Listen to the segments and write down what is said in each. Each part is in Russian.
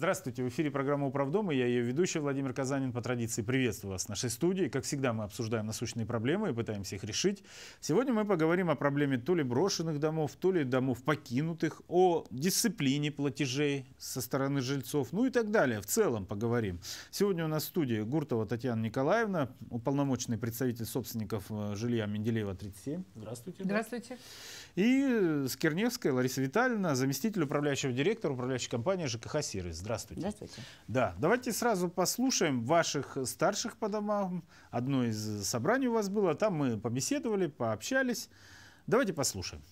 Здравствуйте, в эфире программа "Управдома". я ее ведущий Владимир Казанин. По традиции приветствую вас в нашей студии. Как всегда, мы обсуждаем насущные проблемы и пытаемся их решить. Сегодня мы поговорим о проблеме то ли брошенных домов, то ли домов покинутых, о дисциплине платежей со стороны жильцов, ну и так далее. В целом поговорим. Сегодня у нас в студии Гуртова Татьяна Николаевна, уполномоченный представитель собственников э, жилья Менделеева 37. Здравствуйте. Здравствуйте. И Скирневская Лариса Витальевна, заместитель управляющего директора управляющей компании ЖКХ «Сервис». Здравствуйте. Здравствуйте. Да, давайте сразу послушаем ваших старших по домам. Одно из собраний у вас было, там мы побеседовали, пообщались. Давайте послушаем.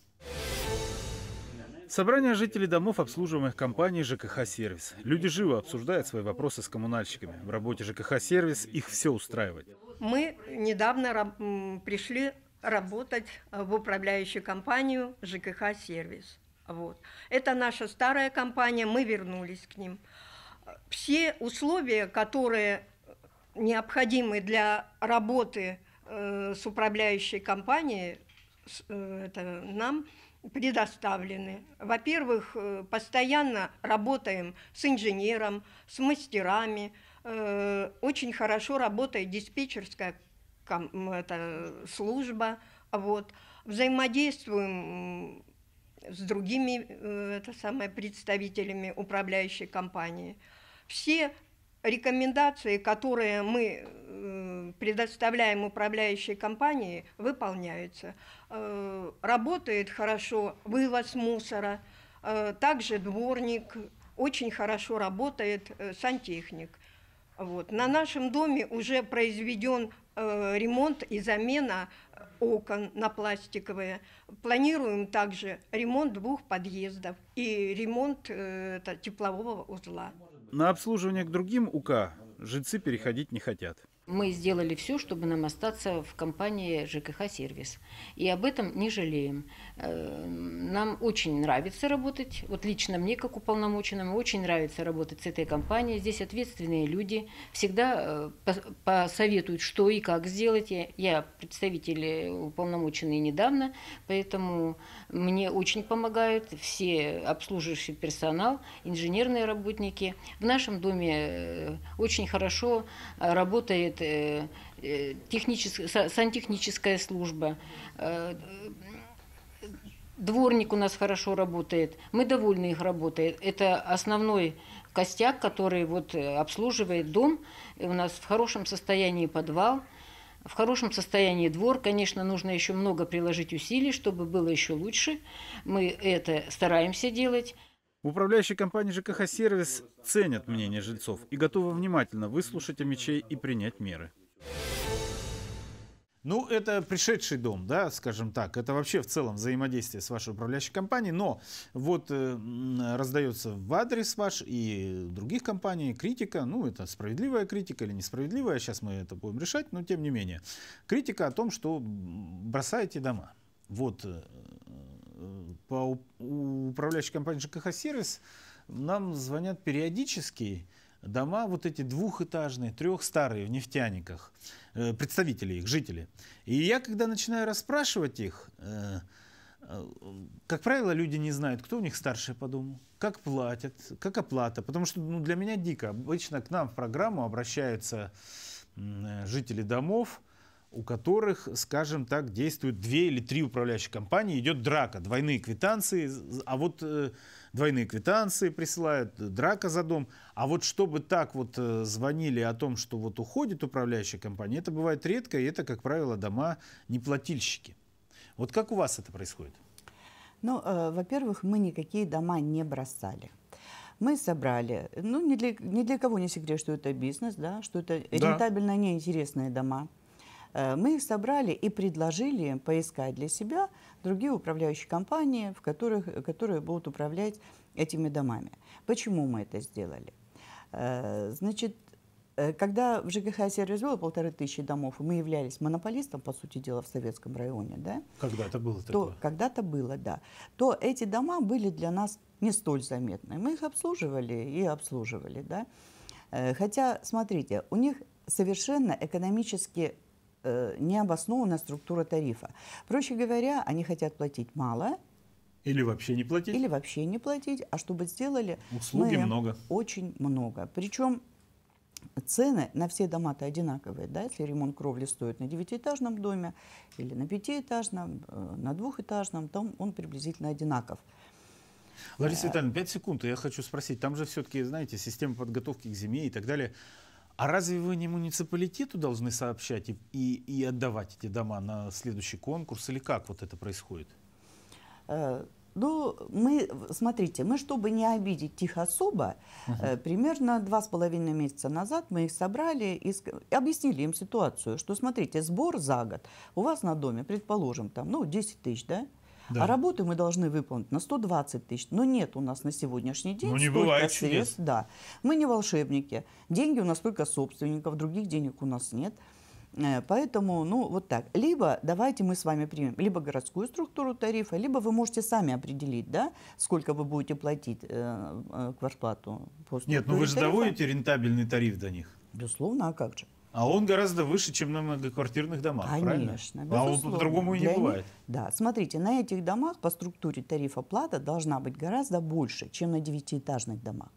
Собрание жителей домов, обслуживаемых компанией ЖКХ «Сервис». Люди живо обсуждают свои вопросы с коммунальщиками. В работе ЖКХ «Сервис» их все устраивает. Мы недавно пришли работать в управляющую компанию ЖКХ «Сервис». Вот. Это наша старая компания, мы вернулись к ним. Все условия, которые необходимы для работы э, с управляющей компанией, э, это нам предоставлены. Во-первых, э, постоянно работаем с инженером, с мастерами. Э, очень хорошо работает диспетчерская это, служба. Вот. Взаимодействуем с другими э, это самое, представителями управляющей компании. Все рекомендации, которые мы э, предоставляем управляющей компании, выполняются. Э, работает хорошо вывоз мусора, также дворник, очень хорошо работает сантехник. Вот. На нашем доме уже произведен ремонт и замена окон на пластиковые. Планируем также ремонт двух подъездов и ремонт э, это, теплового узла. На обслуживание к другим УК жильцы переходить не хотят мы сделали все, чтобы нам остаться в компании ЖКХ «Сервис». И об этом не жалеем. Э, нам очень нравится работать, вот лично мне, как уполномоченному, очень нравится работать с этой компанией. Здесь ответственные люди всегда э, посоветуют, что и как сделать. Я представитель э, уполномоченный недавно, поэтому мне очень помогают все обслуживающий персонал, инженерные работники. В нашем доме очень хорошо работает вот э, э, техническая, сантехническая служба, э, дворник у нас хорошо работает, мы довольны их работой. Это основной костяк, который вот обслуживает дом. И у нас в хорошем состоянии подвал, в хорошем состоянии двор. Конечно, нужно еще много приложить усилий, чтобы было еще лучше. Мы это стараемся делать. Управляющие компании ЖКХ «Сервис» ценят мнение жильцов и готовы внимательно выслушать мечей и принять меры. Ну, это пришедший дом, да, скажем так. Это вообще в целом взаимодействие с вашей управляющей компанией. Но вот э, раздается в адрес ваш и других компаний критика. Ну, это справедливая критика или несправедливая. Сейчас мы это будем решать, но тем не менее. Критика о том, что бросаете дома. Вот э, по управляющей компании ЖКХ «Сервис» нам звонят периодически дома вот эти двухэтажные, трех старые в нефтяниках, э, представители их, жители. И я, когда начинаю расспрашивать их, э, э, как правило, люди не знают, кто у них старший по дому, как платят, как оплата. Потому что ну, для меня дико. Обычно к нам в программу обращаются жители домов, у которых, скажем так, действуют две или три управляющие компании, идет драка, двойные квитанции, а вот э, двойные квитанции присылают, э, драка за дом, а вот чтобы так вот э, звонили о том, что вот уходит управляющая компания, это бывает редко, и это, как правило, дома неплательщики. Вот как у вас это происходит? Ну, э, во-первых, мы никакие дома не бросали мы собрали, ну, ни для, ни для кого не секрет, что это бизнес, да, что это да. рентабельно неинтересные дома. Э, мы их собрали и предложили поискать для себя другие управляющие компании, в которых, которые будут управлять этими домами. Почему мы это сделали? Э, значит, э, когда в ЖКХ сервис было полторы тысячи домов, мы являлись монополистом, по сути дела, в советском районе, да? Когда-то было то, такое. Когда-то было, да. То эти дома были для нас не столь заметны. Мы их обслуживали и обслуживали, да. Хотя, смотрите, у них совершенно экономически Э, не обоснована структура тарифа. Проще говоря, они хотят платить мало. Или вообще не платить. Или вообще не платить. А чтобы сделали... Услуги много. Очень много. Причем цены на все дома-то одинаковые. Да? Если ремонт кровли стоит на девятиэтажном доме или на пятиэтажном, э, на двухэтажном, там он приблизительно одинаков. Лариса Витальевна, 5 секунд, я хочу спросить. Там же все-таки, знаете, система подготовки к зиме и так далее. А разве вы не муниципалитету должны сообщать и, и, и отдавать эти дома на следующий конкурс? Или как вот это происходит? Э, ну, мы, смотрите, мы, чтобы не обидеть их особо, Uh э, -huh. примерно два с половиной месяца назад мы их собрали и объяснили им ситуацию, что, смотрите, сбор за год у вас на доме, предположим, там, ну, 10 тысяч, да, да. А работы мы должны выполнить на 120 тысяч. Но нет у нас на сегодняшний день ну, не бывает средств. Чудес. Да. Мы не волшебники. Деньги у нас только собственников, других денег у нас нет. Э, поэтому, ну, вот так. Либо давайте мы с вами примем либо городскую структуру тарифа, либо вы можете сами определить, да, сколько вы будете платить э, э, квартплату. По Нет, но ну вы же тарифа. доводите рентабельный тариф до них. Безусловно, а как же? А он гораздо выше, чем на многоквартирных домах, Конечно, правильно? А он по-другому и не бывает. Них, да, смотрите, на этих домах по структуре тарифа плата должна быть гораздо больше, чем на девятиэтажных домах,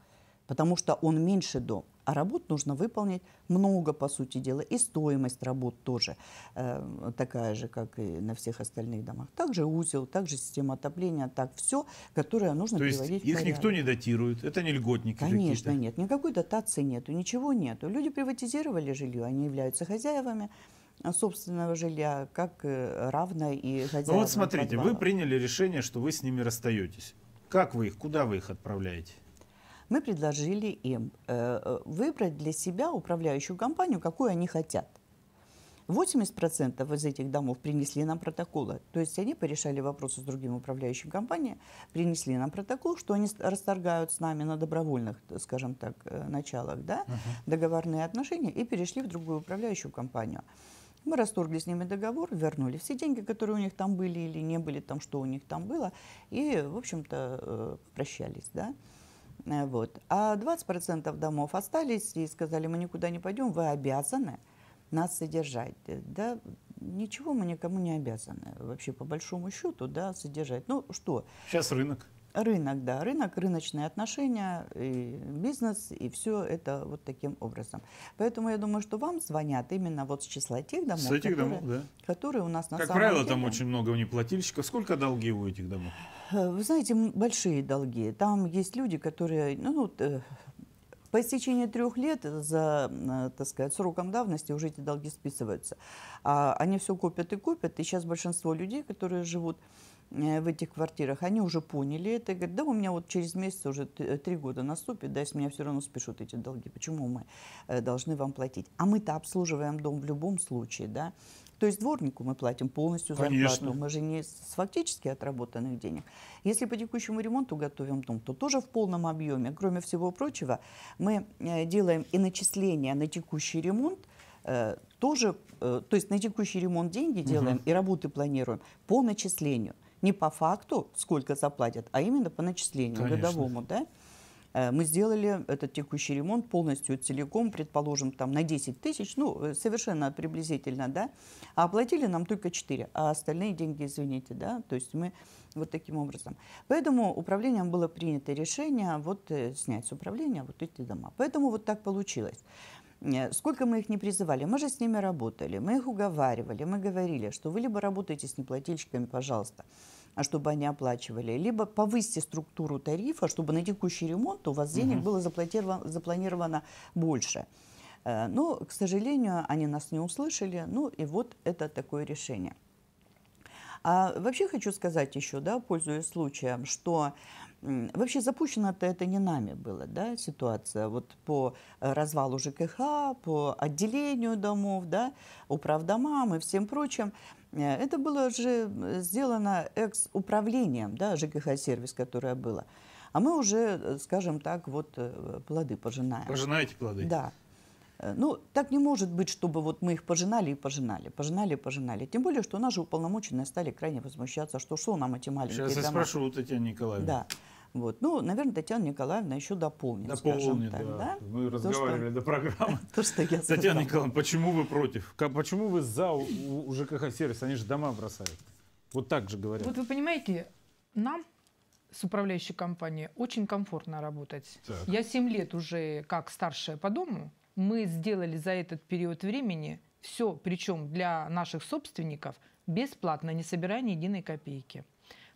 потому что он меньше дом а работ нужно выполнить много, по сути дела, и стоимость работ тоже э, такая же, как и на всех остальных домах. Также узел, также система отопления, так все, которое нужно То приводить есть в их никто не датирует, это не льготники Конечно, какие-то. нет, никакой дотации нету, ничего нету. Люди приватизировали жилье, они являются хозяевами, э, собственного жилья, как э, равно и хозяевам. Ну вот смотрите, подвала. вы приняли решение, что вы с ними расстаетесь. Как вы их, куда вы их отправляете? мы предложили им э, э, выбрать для себя управляющую компанию, какую они хотят. 80% из этих домов принесли нам протоколы. То есть они порешали вопросы с другим управляющим компанией, принесли нам протокол, что они расторгают с нами на добровольных, скажем так, э, началах да, uh-huh. договорные отношения и перешли в другую управляющую компанию. Мы расторгли с ними договор, вернули все деньги, которые у них там были или не были, там, что у них там было, и, в общем-то, прощались. Да? Э, вот. А 20% домов остались и сказали, мы никуда не пойдем, вы обязаны нас содержать. Э, да, ничего мы никому не обязаны вообще по большому счету, да, содержать. Ну что? Сейчас рынок. Рынок, да, рынок, рыночные отношения, и бизнес, и все это вот таким образом. Поэтому я думаю, что вам звонят именно вот с числа тех домов, с этих которые, домов да. которые у нас на как самом правило, деле... там очень много неплательщиков. Сколько долги у этих домов? Э, вы знаете, большие долги. Там есть люди, которые, ну, ну вот, э, по истечении трех лет за, э, так сказать, сроком давности уже эти долги списываются. А они все купят и купят, и сейчас большинство людей, которые живут Э, в этих квартирах, они уже поняли это и говорят, да у меня вот через месяц уже э, три года наступит, да, с меня все равно спешут эти долги, почему мы э, должны вам платить? А мы-то обслуживаем дом в любом случае, да, то есть дворнику мы платим полностью зарплату, Конечно. мы же не с фактически отработанных денег. Если по текущему ремонту готовим дом, то тоже в полном объеме, кроме всего прочего, мы делаем и начисления на текущий ремонт, тоже, то есть на текущий ремонт деньги делаем угу. и работы планируем по начислению не по факту, сколько заплатят, а именно по начислению Конечно. годовому, да? Э, мы сделали этот текущий ремонт полностью целиком, предположим, там на 10 тысяч, ну, э, совершенно приблизительно, да, а оплатили нам только 4, а остальные деньги, извините, да, то есть мы вот таким образом. Поэтому управлением было принято решение вот э, снять с управления вот эти дома. Поэтому вот так получилось. Э, сколько мы их не призывали, мы же с ними работали, мы их уговаривали, мы говорили, что вы либо работаете с неплательщиками, пожалуйста, а чтобы они оплачивали, либо повысьте структуру тарифа, чтобы на текущий ремонт у вас денег угу. было запланировано, запланировано больше. Э, но, к сожалению, они нас не услышали, ну и вот это такое решение. А вообще хочу сказать еще, да, пользуясь случаем, что э, Вообще запущено-то это не нами было, да, ситуация. Вот по э, развалу ЖКХ, по отделению домов, да, управдомам и всем прочим. Э, это было же э, сделано экс-управлением, да, ЖКХ-сервис, которое было. А мы уже, скажем так, вот плоды пожинаем. Пожинаете плоды? Да. Э, ну, так не может быть, чтобы вот мы их пожинали и пожинали, пожинали и пожинали. Тем более, что наши уполномоченные стали крайне возмущаться, что что нам эти маленькие Сейчас дома. я спрошу у Татьяны Николаевны. Да. Вот. Ну, наверное, Татьяна Николаевна еще дополнит, дополнит так, да. да. Мы то, разговаривали что, до программы. То, что я Татьяна Николаевна, почему вы против? Почему вы за у, у ЖКХ-сервис? Они же дома бросают. Вот так же говорят. Вот вы понимаете, нам с управляющей компанией очень комфортно работать. Так. Я 7 лет уже как старшая по дому, мы сделали за этот период времени все, причем для наших собственников, бесплатно, не собирая ни единой копейки.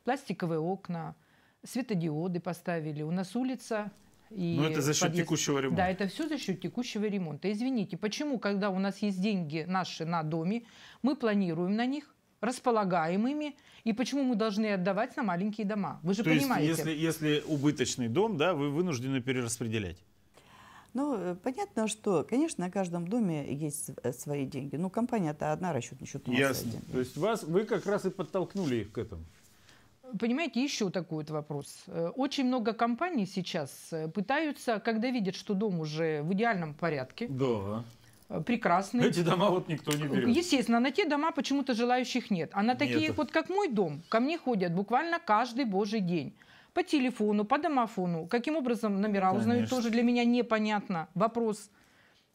Пластиковые окна, светодиоды поставили. У нас улица и Но ну, это за счет подъезд... текущего ремонта. Да, это все за счет текущего ремонта. Извините, почему, когда у нас есть деньги наши на доме, мы планируем на них, располагаем ими, и почему мы должны отдавать на маленькие дома? Вы же То понимаете. Есть, если, если убыточный дом, да, вы вынуждены перераспределять. Ну, э, понятно, что, конечно, на каждом доме есть э, свои деньги. Ну, компания-то одна, расчетный счет. Ясно. То есть вас, вы как раз и подтолкнули их к этому. Понимаете, еще такой вот вопрос. Э, очень много компаний сейчас пытаются, когда видят, что дом уже в идеальном порядке, да прекрасные. Эти дома вот никто не берет. Естественно, на те дома почему-то желающих нет. А на такие, нет. вот как мой дом, ко мне ходят буквально каждый божий день по телефону, по домофону. Каким образом номера Конечно. узнают, тоже для меня непонятно. Вопрос.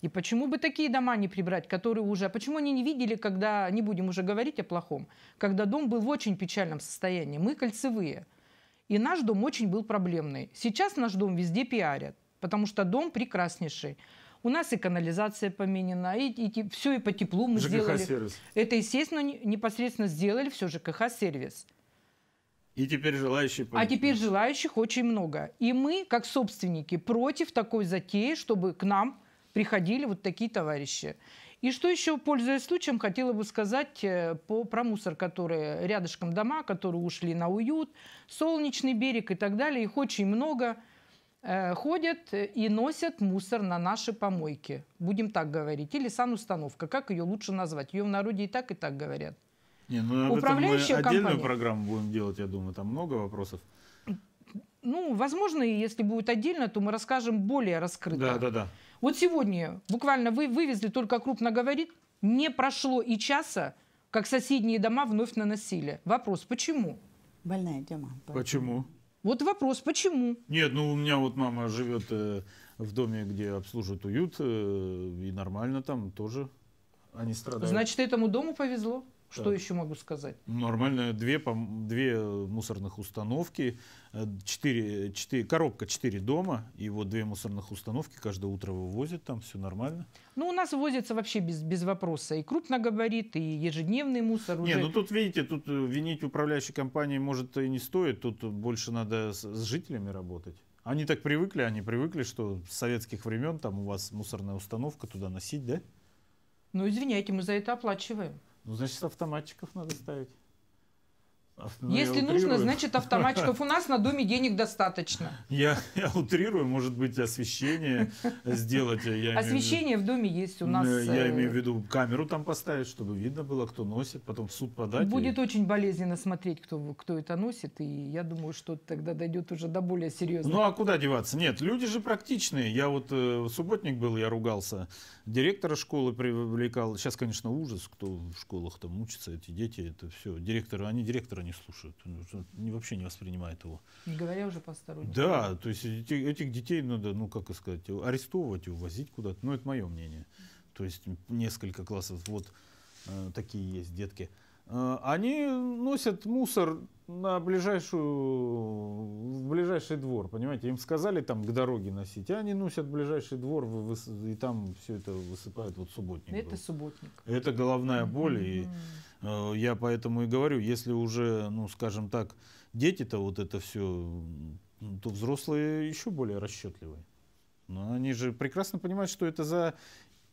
И почему бы такие дома не прибрать, которые уже... Почему они не видели, когда, не будем уже говорить о плохом, когда дом был в очень печальном состоянии? Мы кольцевые. И наш дом очень был проблемный. Сейчас наш дом везде пиарят, потому что дом прекраснейший. У нас и канализация поменена, и, и, и все и по теплу мы ЖКХ -сервис. сделали. Это, естественно, непосредственно сделали все ЖКХ-сервис. И теперь желающих... А теперь желающих очень много. И мы, как собственники, против такой затеи, чтобы к нам приходили вот такие товарищи. И что еще, пользуясь случаем, хотела бы сказать э, по, про мусор, который рядышком дома, которые ушли на уют, солнечный берег и так далее. Их очень много э, ходят и носят мусор на наши помойки. Будем так говорить. Или санустановка. Как ее лучше назвать? Ее в народе и так, и так говорят. Не, ну, Управляющая мы отдельную компания. программу будем делать, я думаю, там много вопросов. Ну, возможно, если будет отдельно, то мы расскажем более раскрыто. Да, да, да. Вот сегодня буквально вы вывезли, только крупно говорит, не прошло и часа, как соседние дома вновь наносили. Вопрос, почему? Больная тема. Почему? Вот вопрос, почему? Нет, ну у меня вот мама живет э, в доме, где обслуживают уют, э, и нормально там тоже. Они страдают. Значит, этому дому повезло. Что так. еще могу сказать? Нормально. Две, по две мусорных установки, э, четыре, четыре, коробка четыре дома, и вот две мусорных установки каждое утро вывозят там, все нормально. Ну, у нас возится вообще без, без вопроса. И крупногабарит, и ежедневный мусор. уже. Не, ну тут, видите, тут э, винить управляющей компании может и не стоит. Тут больше надо с, с жителями работать. Они так привыкли, они привыкли, что с советских времен там у вас мусорная установка, туда носить, да? Ну, извиняйте, мы за это оплачиваем. Ну, значит, автоматчиков надо ставить. Если утрирую. нужно, значит автоматчиков. У нас на доме денег достаточно. Я, я утрирую, может быть, освещение сделать. А я освещение в, в доме есть у нас. Э, я э, имею в виду камеру там поставить, чтобы видно было, кто носит, потом в суд подать. Будет и... очень болезненно смотреть, кто, кто это носит, и я думаю, что тогда дойдет уже до более серьезного. Ну а куда деваться? Нет, люди же практичные. Я вот э, субботник был, я ругался. Директора школы привлекал. Сейчас, конечно, ужас, кто в школах там учится, эти дети, это все. Директоры, они директора не не слушают, ну, вообще не воспринимают его. Не говоря уже посторонним. Да, то есть этих, этих детей надо, ну как сказать, арестовывать и увозить куда-то. Ну это мое мнение. То есть несколько классов, вот э, такие есть детки. Э, они носят мусор на ближайшую, в ближайший двор, понимаете, им сказали там к дороге носить, а они носят в ближайший двор и там все это высыпают, вот субботник. Это был. субботник. Это головная боль, mm-hmm. и э, я поэтому и говорю, если уже, ну, скажем так, дети-то вот это все, то взрослые еще более расчетливые. Но они же прекрасно понимают, что это за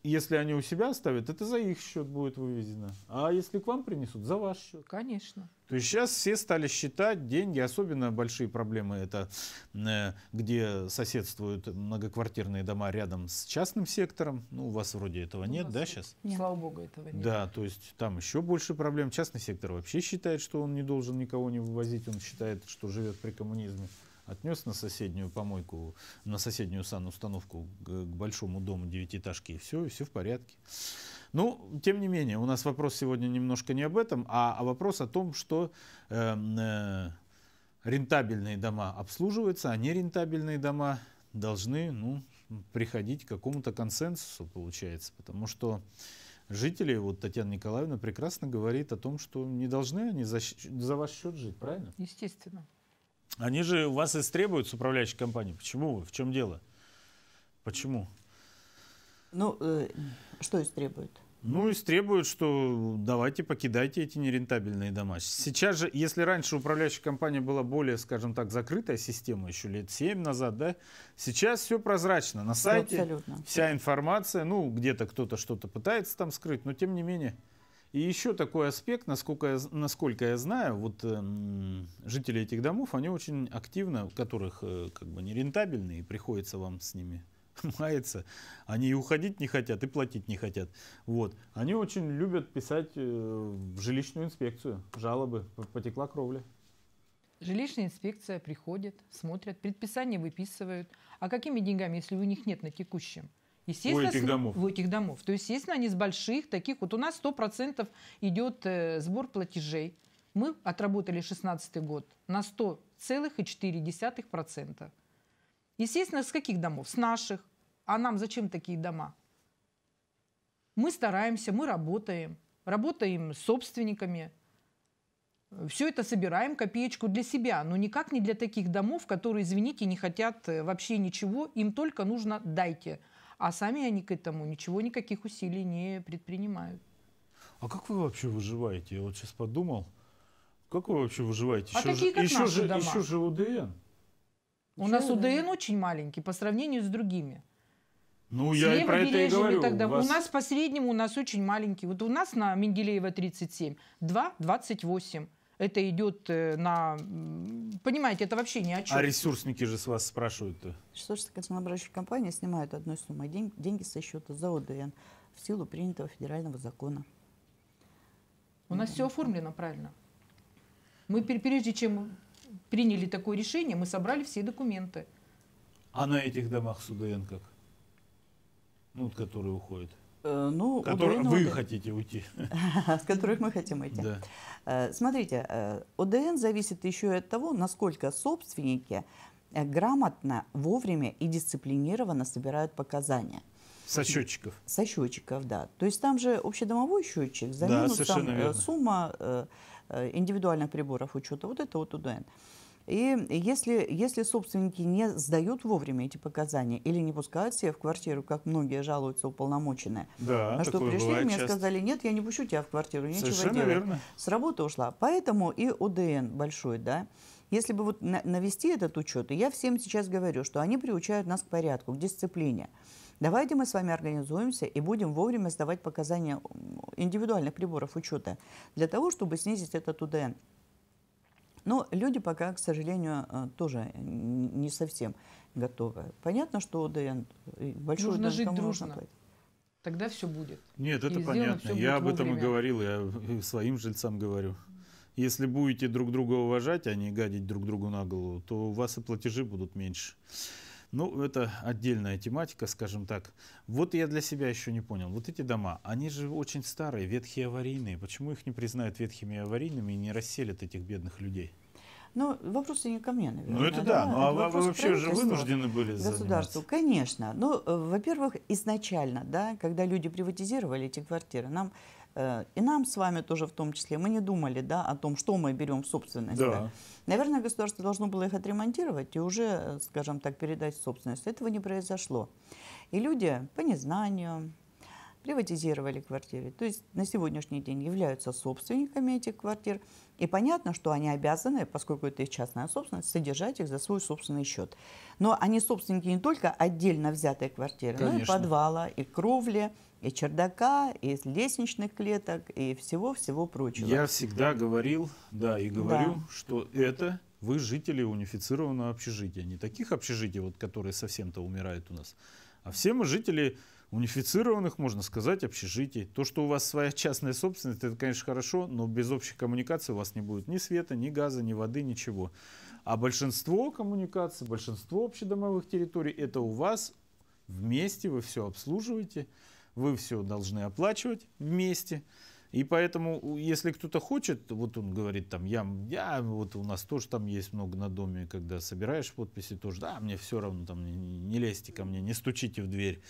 если они у себя оставят, это за их счет будет вывезено, А если к вам принесут, за ваш счет. Конечно. То есть сейчас все стали считать деньги, особенно большие проблемы это, э, где соседствуют многоквартирные дома рядом с частным сектором. Ну, у вас вроде этого у нет, да, сейчас? Нет. Слава богу, этого нет. Да, то есть там еще больше проблем. Частный сектор вообще считает, что он не должен никого не вывозить, он считает, что живет при коммунизме отнес на соседнюю помойку, на соседнюю санустановку к, к большому дому девятиэтажки, и все, и все в порядке. Ну, тем не менее, у нас вопрос сегодня немножко не об этом, а, а вопрос о том, что э, э, рентабельные дома обслуживаются, а нерентабельные дома должны ну, приходить к какому-то консенсусу, получается. Потому что жители, вот Татьяна Николаевна прекрасно говорит о том, что не должны они за, за ваш счет жить, правильно? Естественно. Они же у вас истребуют с управляющей компанией. Почему вы? В чем дело? Почему? Ну, э, что истребуют? Ну, истребуют, что давайте покидайте эти нерентабельные дома. Сейчас же, если раньше управляющая компания была более, скажем так, закрытая система, еще лет 7 назад, да, сейчас все прозрачно. На сайте Абсолютно. вся информация, ну, где-то кто-то что-то пытается там скрыть, но тем не менее... И еще такой аспект, насколько я, насколько я знаю, вот э, жители этих домов, они очень активно, которых э, как бы нерентабельны, и приходится вам с ними маяться, они и уходить не хотят, и платить не хотят. Вот. Они очень любят писать э, в жилищную инспекцию жалобы, потекла кровля. Жилищная инспекция приходит, смотрят, предписание выписывают. А какими деньгами, если у них нет на текущем? Естественно, у этих домов. У этих домов. То есть, естественно, они с больших таких. Вот у нас 100% идет э, сбор платежей. Мы отработали 2016 год на 100,4%. Естественно, с каких домов? С наших. А нам зачем такие дома? Мы стараемся, мы работаем. Работаем с собственниками. Все это собираем, копеечку для себя, но никак не для таких домов, которые, извините, не хотят э, вообще ничего. Им только нужно «дайте» а сами они к этому ничего, никаких усилий не предпринимают. А как вы вообще выживаете? Я вот сейчас подумал, как вы вообще выживаете? А еще такие, как еще, же, дома. еще же УДН. У Чего нас УДН да? очень маленький по сравнению с другими. Ну, с я и про это и говорю. Тогда. У, вас... у нас по среднему у нас очень маленький. Вот у нас на Менделеева 37, 2, 28 это идет э, на... Понимаете, это вообще ни о чем. А ресурсники же с вас спрашивают-то? Шестнадцатая концернообразующая компания снимает одной суммой день, деньги со счета за ОДН в силу принятого федерального закона. У нас все оформлено правильно. Мы прежде чем приняли такое решение, мы собрали все документы. А на этих домах с УДН как? Ну, которые уходят. Э, ну, Который, вы УДН, хотите уйти. С которых мы хотим уйти. Да. Э, смотрите, э, ОДН зависит еще и от того, насколько собственники грамотно, вовремя и дисциплинированно собирают показания. Со счетчиков. Со счетчиков, да. То есть там же общедомовой счетчик, за да, минусом сумма индивидуальных приборов учета. Вот это вот УДН. И если, если собственники не сдают вовремя эти показания или не пускают всех в квартиру, как многие жалуются уполномоченные, да, что пришли, мне часто. сказали, нет, я не пущу тебя в квартиру, нечего Совершенно делать. Верно. С работы ушла. Поэтому и ОДН большой, да, если бы вот навести этот учет, и я всем сейчас говорю, что они приучают нас к порядку, к дисциплине. Давайте мы с вами организуемся и будем вовремя сдавать показания индивидуальных приборов учета для того, чтобы снизить этот УДН. Но люди пока, к сожалению, э, тоже э, не совсем готовы. Понятно, что ДН э, большую нужно жить дружно. Нужно Тогда все будет. Нет, это и понятно. Я об этом и говорил, я своим жильцам говорю. Если будете друг друга уважать, а не гадить друг другу на голову, то у вас и платежи будут меньше. Ну, это отдельная тематика, скажем так. Вот я для себя еще не понял. Вот эти дома, они же очень старые, ветхие аварийные. Почему их не признают ветхими аварийными и не расселят этих бедных людей? Ну, вопросы не ко мне, наверное. Ну, это да. да. Ну, а вы вообще же вынуждены были Государству, конечно. Ну, э, во-первых, изначально, да, когда люди приватизировали эти квартиры, нам Э, и нам с вами тоже в том числе, мы не думали да, о том, что мы берем в собственность. Да. Наверное, государство должно было их отремонтировать и уже, э, скажем так, передать в собственность. Этого не произошло. И люди по незнанию приватизировали квартиры. То есть на сегодняшний день являются собственниками этих квартир. И понятно, что они обязаны, поскольку это их частная собственность, содержать их за свой собственный счет. Но они собственники не только отдельно взятой квартиры, Конечно. но и подвала, и кровли, и чердака, и лестничных клеток, и всего-всего прочего. Я всегда говорил, да, и говорю, да. что это вы жители унифицированного общежития. Не таких общежитий, вот, которые совсем-то умирают у нас, а все мы жители унифицированных, можно сказать, общежитий. То, что у вас своя частная собственность, это, конечно, хорошо, но без общей коммуникации у вас не будет ни света, ни газа, ни воды, ничего. А большинство коммуникаций, большинство общедомовых территорий, это у вас вместе вы все обслуживаете вы все должны оплачивать вместе. И поэтому, если кто-то хочет, вот он говорит там, я, я, вот у нас тоже там есть много на доме, когда собираешь подписи, тоже, да, мне все равно, там, не, не лезьте ко мне, не стучите в дверь.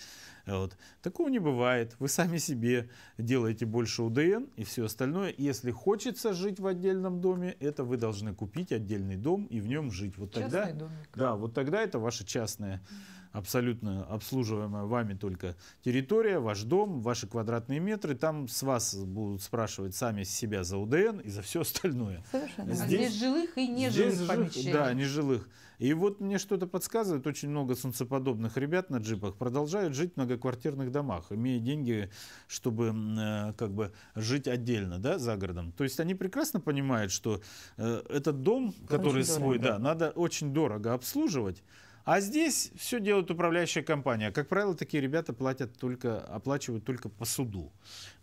Вот. Такого не бывает. Вы сами себе делаете больше УДН и все остальное. Если хочется жить в отдельном доме, это вы должны купить отдельный дом и в нем жить. Вот Частный тогда, домик. Да, вот тогда это ваше частное. Mm -hmm абсолютно обслуживаемая вами только территория, ваш дом, ваши квадратные метры. Там с вас будут спрашивать сами себя за УДН и за все остальное. Совершенно. Здесь, а здесь жилых и нежилых здесь помещений. Да, нежилых. И вот мне что-то подсказывает, очень много солнцеподобных ребят на джипах продолжают жить в многоквартирных домах, имея деньги, чтобы э, как бы жить отдельно, да, за городом. То есть они прекрасно понимают, что э, этот дом, который очень свой, дорого. да, надо очень дорого обслуживать, а здесь все делает управляющая компания. Как правило, такие ребята платят только, оплачивают только по суду,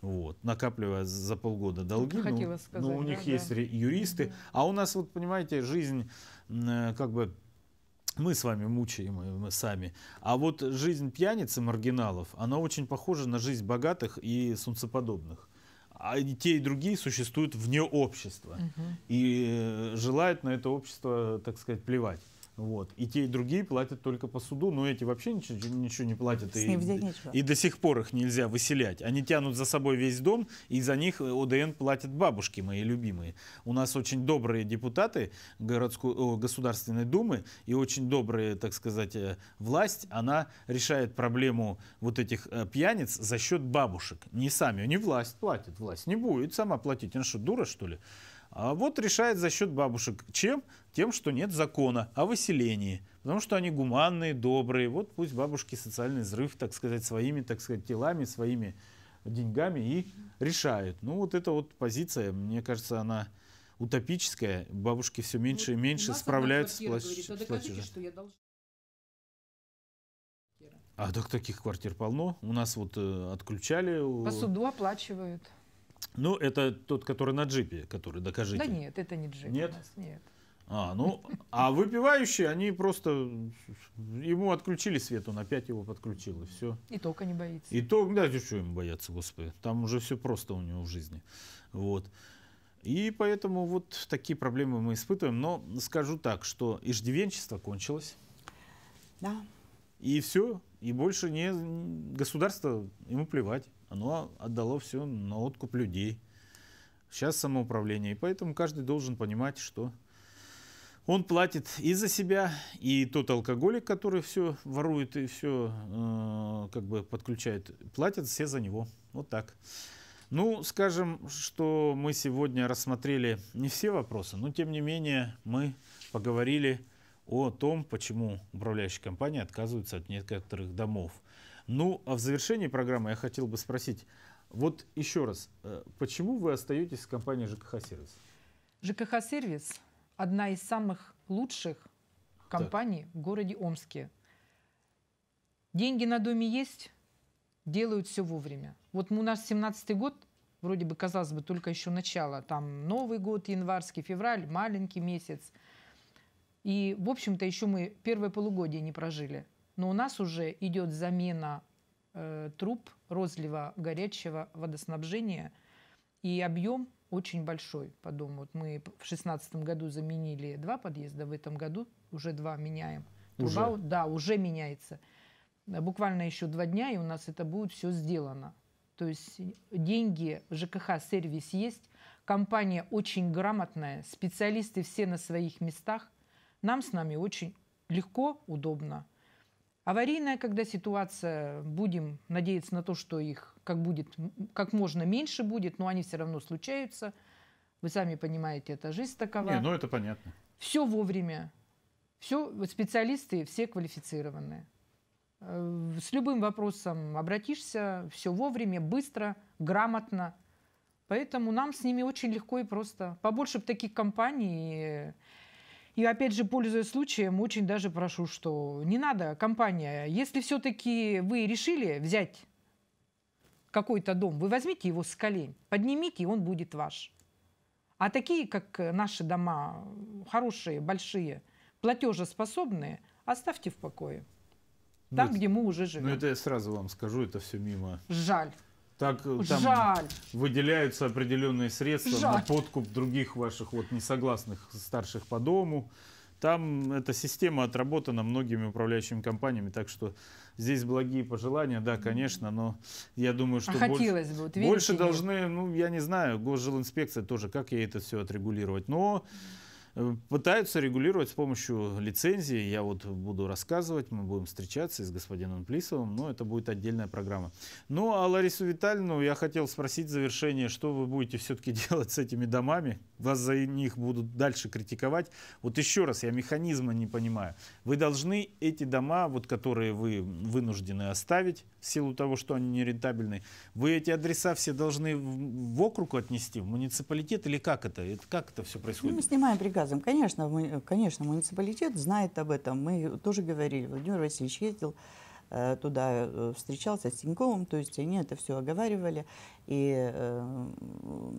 вот, накапливая за полгода долги. Хотела но, сказать, но у да, них да. есть юристы. Да. А у нас, вот понимаете, жизнь э, как бы мы с вами мучаем э, мы сами. А вот жизнь пьяниц и маргиналов, она очень похожа на жизнь богатых и солнцеподобных. А те и другие существуют вне общества. Угу. И э, желают на это общество, так сказать, плевать. Вот. И те, и другие платят только по суду, но эти вообще ничего, ничего не платят. С и, и до сих пор их нельзя выселять. Они тянут за собой весь дом, и за них э, ОДН платят бабушки мои любимые. У нас очень добрые депутаты городской, о, Государственной Думы и очень добрая, так сказать, э, власть, она решает проблему вот этих э, пьяниц за счет бабушек. Не сами, не власть платит, власть не будет сама платить. Она что, дура, что ли? А вот решает за счет бабушек. Чем? Тем, что нет закона о выселении. Потому что они гуманные, добрые. Вот пусть бабушки социальный взрыв, так сказать, своими, так сказать, телами, своими деньгами и решают. Ну вот эта вот позиция, мне кажется, она утопическая. Бабушки все меньше и меньше справляются с, плач... говорит, а с платежем. Что я должна... А так таких квартир полно. У нас вот э, отключали. По суду оплачивают. Ну, это тот, который на джипе, который докажите. Да нет, это не джип. Нет? У нас, нет. А, ну, а выпивающие, они просто, ему отключили свет, он опять его подключил, и все. И только не боится. И только, да, что ему бояться, господи, там уже все просто у него в жизни, вот. И поэтому вот такие проблемы мы испытываем, но скажу так, что иждивенчество кончилось. Да. И все, и больше не, государство ему плевать оно отдало все на откуп людей. Сейчас самоуправление. И поэтому каждый должен понимать, что он платит и за себя, и тот алкоголик, который все ворует и все э, как бы подключает, платят все за него. Вот так. Ну, скажем, что мы сегодня рассмотрели не все вопросы, но тем не менее мы поговорили о том, почему управляющие компании отказываются от некоторых домов. Ну, а в завершении программы я хотел бы спросить, вот еще раз, э, почему вы остаетесь в компании ЖКХ Сервис? ЖКХ Сервис – одна из самых лучших компаний так. в городе Омске. Деньги на доме есть, делают все вовремя. Вот у нас 17-й год, вроде бы, казалось бы, только еще начало. Там Новый год, январский, февраль, маленький месяц. И, в общем-то, еще мы первое полугодие не прожили. Но у нас уже идет замена э, труб розлива горячего водоснабжения, и объем очень большой по дому. Вот мы в 2016 году заменили два подъезда, в этом году уже два меняем. Труба, Да, уже меняется. Э, буквально еще два дня, и у нас это будет все сделано. То есть э, деньги, ЖКХ, сервис есть. Компания очень грамотная, специалисты все на своих местах. Нам с нами очень легко, удобно аварийная, когда ситуация, будем надеяться на то, что их как, будет, как можно меньше будет, но они все равно случаются. Вы сами понимаете, это жизнь такова. Не, ну это понятно. Все вовремя. Все, специалисты все квалифицированные. Э, с любым вопросом обратишься, все вовремя, быстро, грамотно. Поэтому нам с ними очень легко и просто. Побольше бы таких компаний. И опять же, пользуясь случаем, очень даже прошу, что не надо, компания, если все-таки вы решили взять какой-то дом, вы возьмите его с колен, поднимите, и он будет ваш. А такие, как наши дома, хорошие, большие, платежеспособные, оставьте в покое. Там, Нет, ну, где мы уже живем. Ну, это я сразу вам скажу, это все мимо. Жаль. Так э, там Жаль. выделяются определенные средства Жаль. на подкуп других ваших вот несогласных старших по дому. Там эта система отработана многими управляющими компаниями, так что здесь благие пожелания, да, конечно, но я думаю, что а больше, бы, вот больше должны, ну, я не знаю, госжилинспекция тоже, как ей это все отрегулировать. Но... Э, пытаются регулировать с помощью лицензии. Я вот буду рассказывать, мы будем встречаться с господином Плисовым, но это будет отдельная программа. Ну, а Ларису Витальевну я хотел спросить в завершение, что вы будете все-таки делать с этими домами? Вас за них будут дальше критиковать. Вот еще раз, я механизма не понимаю. Вы должны эти дома, вот которые вы вынуждены оставить, в силу того, что они нерентабельны, вы эти адреса все должны в округ отнести, в муниципалитет или как это? как это все происходит? Ну, мы снимаем бригаду рассказываем. Конечно, мы, э, конечно, муниципалитет знает об этом. Мы тоже говорили, Владимир Васильевич ездил э, туда э, встречался с Тиньковым, то есть они это все оговаривали, и э,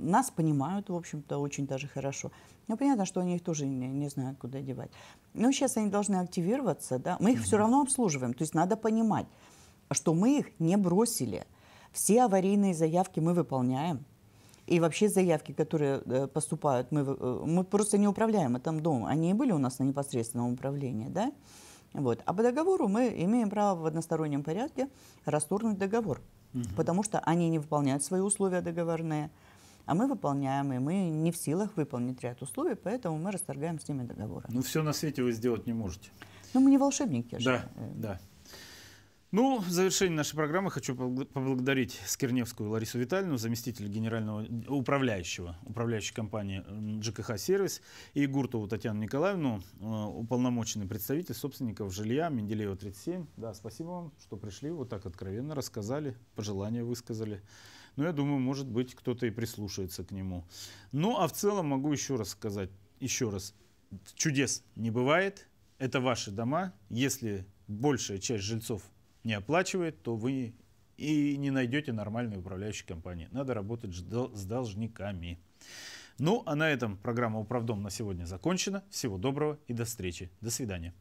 нас понимают, в общем-то, очень даже хорошо. Но ну, понятно, что они их тоже не, не знают, куда девать. Но сейчас они должны активироваться, да, мы их все равно обслуживаем, то есть надо понимать, что мы их не бросили. Все аварийные заявки мы выполняем, и вообще заявки, которые э, поступают, мы, э, мы просто не управляем этом домом. Они и были у нас на непосредственном управлении, да? Вот. А по договору мы имеем право в одностороннем порядке расторгнуть договор, угу. потому что они не выполняют свои условия договорные, а мы выполняем, и мы не в силах выполнить ряд условий, поэтому мы расторгаем с ними договор. Ну все на свете вы сделать не можете. Ну мы не волшебники. Да, же. да. Э, ну, в завершении нашей программы хочу поблагодарить Скирневскую Ларису Витальевну, заместителя генерального управляющего, управляющей компании ЖКХ «Сервис», и Гуртову Татьяну Николаевну, э, уполномоченный представитель собственников жилья Менделеева 37. Да, спасибо вам, что пришли, вот так откровенно рассказали, пожелания высказали. Но ну, я думаю, может быть, кто-то и прислушается к нему. Ну, а в целом могу еще раз сказать, еще раз, чудес не бывает, это ваши дома, если большая часть жильцов – не оплачивает, то вы и не найдете нормальной управляющей компании. Надо работать с должниками. Ну, а на этом программа «Управдом» на сегодня закончена. Всего доброго и до встречи. До свидания.